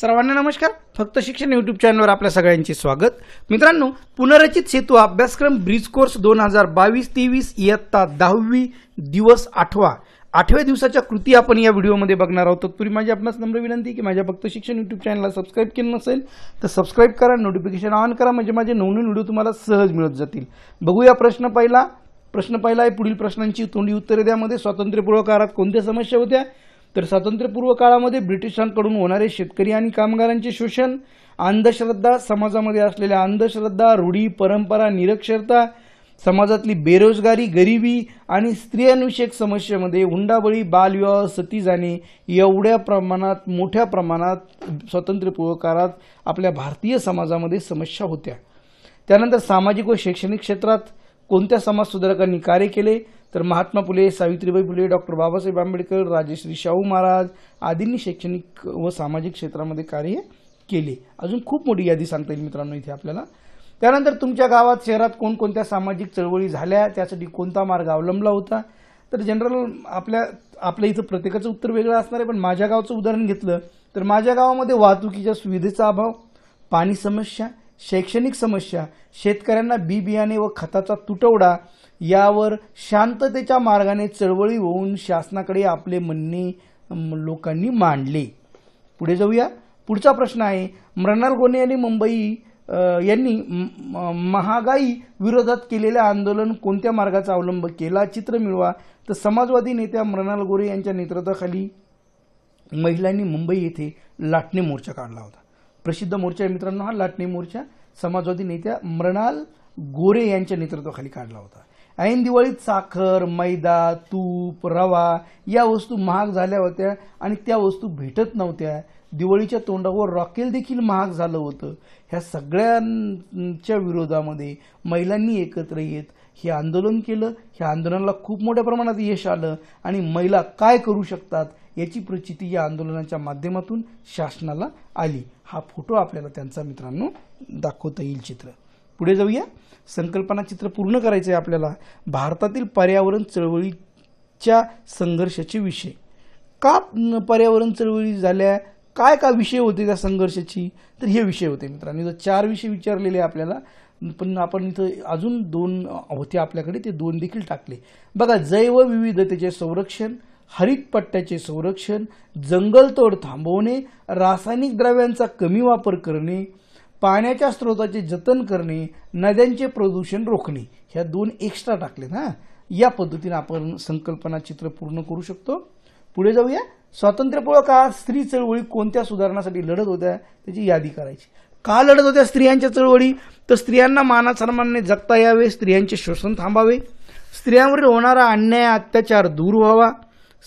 सर्वांना नमस्कार फक्त शिक्षण यूट्यूब चॅनलवर आपल्या सगळ्यांचे स्वागत मित्रांनो पुनर्रचित सेतू अभ्यासक्रम ब्रिज कोर्स दोन हजार बावीस तेवीस इयत्ता दहावी दिवस आठवा आठव्या दिवसाच्या कृती आपण या व्हिडिओमध्ये बघणार आहोत तत्पूर्वी माझी आपणास नम्र विनंती की माझ्या फक्त शिक्षण यूट्यूब चॅनलला सबस्क्राईब केलं नसेल तर सबस्क्राईब करा नोटिफिकेशन ऑन करा म्हणजे माझे नवनवीन व्हिडिओ तुम्हाला सहज मिळत जातील बघूया प्रश्न पहिला प्रश्न पहिला आहे पुढील प्रश्नांची तोंडी उत्तरे द्यामध्ये स्वातंत्र्यपूर्व काळात कोणत्या समस्या होत्या तर स्वातंत्र्यपूर्व काळामध्ये ब्रिटिशांकडून होणारे शेतकरी आणि कामगारांचे शोषण अंधश्रद्धा समाजामध्ये असलेल्या अंधश्रद्धा रूढी परंपरा निरक्षरता समाजातली बेरोजगारी गरिबी आणि स्त्रियांविषयक समस्येमध्ये हुंडाबळी बालविवाह सती जाणे एवढ्या प्रमाणात मोठ्या प्रमाणात स्वातंत्र्यपूर्व काळात आपल्या भारतीय समाजामध्ये समस्या होत्या त्यानंतर सामाजिक व शैक्षणिक क्षेत्रात कोणत्या समाजसुधारकांनी कार्य केले तर महात्मा फुले सावित्रीबाई फुले डॉक्टर बाबासाहेब आंबेडकर राजेश्री शाहू महाराज आदींनी शैक्षणिक व सामाजिक क्षेत्रामध्ये कार्य केले अजून खूप मोठी यादी सांगता येईल मित्रांनो इथे आपल्याला त्यानंतर तुमच्या गावात शहरात कोणकोणत्या सामाजिक चळवळी झाल्या त्यासाठी कोणता मार्ग अवलंबला होता तर जनरल आपल्या आपल्या इथं प्रत्येकाचं उत्तर वेगळं असणार आहे पण माझ्या गावचं उदाहरण घेतलं तर माझ्या गावामध्ये वाहतुकीच्या सुविधेचा अभाव पाणी समस्या शैक्षणिक समस्या शेतकऱ्यांना बी बियाणे व खताचा तुटवडा यावर शांततेच्या मार्गाने चळवळी होऊन शासनाकडे आपले म्हणणे लोकांनी मांडले पुढे जाऊया पुढचा प्रश्न आहे मृणाल गोने आणि मुंबई यांनी महागाई विरोधात केलेले आंदोलन कोणत्या मार्गाचा अवलंब केला चित्र मिळवा तर समाजवादी नेत्या मृणाल गोरे यांच्या नेतृत्वाखाली महिलांनी मुंबई येथे लाटणे मोर्चा काढला होता प्रसिद्ध मोर्चा आहे मित्रांनो हा लाटणे मोर्चा समाजवादी नेत्या मृणाल गोरे यांच्या नेतृत्वाखाली काढला होता ऐन दिवाळीत साखर मैदा तूप रवा या वस्तू महाग झाल्या होत्या आणि त्या वस्तू भेटत नव्हत्या दिवाळीच्या तोंडावर रॉकेल देखील महाग झालं होतं ह्या सगळ्यांच्या विरोधामध्ये महिलांनी एकत्र येत हे आंदोलन केलं ह्या आंदोलनाला खूप मोठ्या प्रमाणात यश आलं आणि महिला काय करू शकतात याची प्रचिती या आंदोलनाच्या माध्यमातून शासनाला आली हा फोटो आपल्याला त्यांचा मित्रांनो दाखवता येईल चित्र पुढे जाऊया संकल्पना चित्र पूर्ण करायचं आहे आपल्याला भारतातील पर्यावरण चळवळीच्या संघर्षाचे विषय का पर्यावरण चळवळी झाल्या काय का विषय होते त्या संघर्षाची तर हे विषय होते मित्रांनो जर चार विषय विचारलेले आपल्याला पण आपण इथं अजून दोन होते आपल्याकडे ते दोन देखील टाकले बघा जैवविविधतेचे संरक्षण हरित पट्ट्याचे संरक्षण जंगलतोड थांबवणे रासायनिक द्रव्यांचा कमी वापर करणे पाण्याच्या स्रोताचे जतन करणे नद्यांचे प्रदूषण रोखणे ह्या दोन एक्स्ट्रा टाकले ना या पद्धतीने आपण संकल्पना चित्र पूर्ण करू शकतो पुढे जाऊया स्वातंत्र्यपूर्व काळात स्त्री चळवळी कोणत्या सुधारणासाठी लढत होत्या त्याची यादी करायची का लढत होत्या स्त्रियांच्या चळवळी तर स्त्रियांना माना सन्मानाने जगता यावे स्त्रियांचे शोषण थांबावे स्त्रियांवरील होणारा अन्याय अत्याचार दूर व्हावा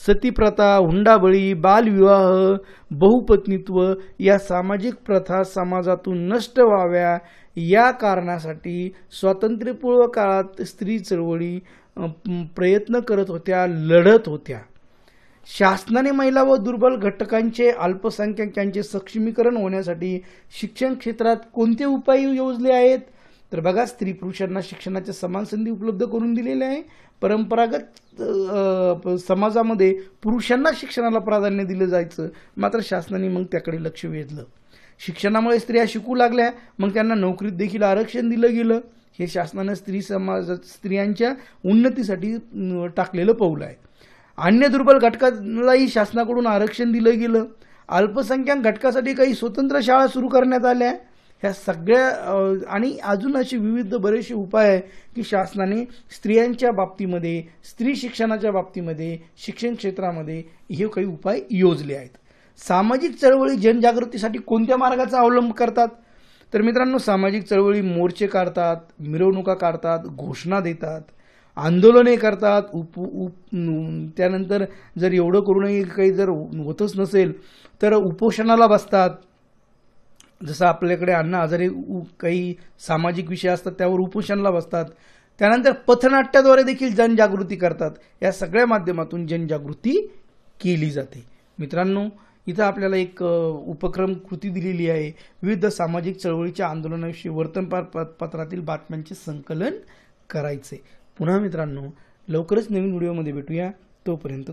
सतीप्रथा हुंडाबळी बालविवाह बहुपत्नीत्व या सामाजिक प्रथा समाजातून नष्ट व्हाव्या या कारणासाठी स्वातंत्र्यपूर्व काळात स्त्री चळवळी प्रयत्न करत होत्या लढत होत्या शासनाने महिला व दुर्बल घटकांचे अल्पसंख्याकांचे सक्षमीकरण होण्यासाठी शिक्षण क्षेत्रात कोणते उपाय योजले आहेत तर बघा स्त्री पुरुषांना शिक्षणाच्या समान संधी उपलब्ध करून दिलेल्या आहे परंपरागत समाजामध्ये पुरुषांना शिक्षणाला प्राधान्य दिलं जायचं मात्र शासनाने मग त्याकडे लक्ष वेधलं शिक्षणामुळे स्त्रिया शिकू लागल्या मग त्यांना नोकरीत देखील आरक्षण दिलं गेलं हे शासनानं स्त्री समाज स्त्रियांच्या उन्नतीसाठी टाकलेलं पाऊल आहे अन्य दुर्बल घटकालाही शासनाकडून आरक्षण दिलं गेलं अल्पसंख्याक घटकासाठी काही स्वतंत्र शाळा सुरू करण्यात आल्या ह्या सगळ्या आणि अजून असे विविध बरेचसे उपाय आहे की शासनाने स्त्रियांच्या बाबतीमध्ये स्त्री शिक्षणाच्या बाबतीमध्ये शिक्षण क्षेत्रामध्ये हे काही उपाय योजले आहेत सामाजिक चळवळी जनजागृतीसाठी कोणत्या मार्गाचा अवलंब करतात तर मित्रांनो सामाजिक चळवळी मोर्चे काढतात मिरवणुका काढतात घोषणा देतात आंदोलने करतात उप उप त्यानंतर जर एवढं करूनही काही जर होतच नसेल तर उपोषणाला बसतात जसं आपल्याकडे अन्न आजारी काही सामाजिक विषय असतात त्यावर उपोषणला बसतात त्यानंतर पथनाट्याद्वारे देखील जनजागृती करतात या सगळ्या माध्यमातून जनजागृती केली जाते मित्रांनो इथं आपल्याला एक उपक्रम कृती दिलेली आहे विविध सामाजिक चळवळीच्या आंदोलनाविषयी वर्तमान पत्रातील बातम्यांचे संकलन करायचे पुन्हा मित्रांनो लवकरच नवीन व्हिडिओमध्ये भेटूया तोपर्यंत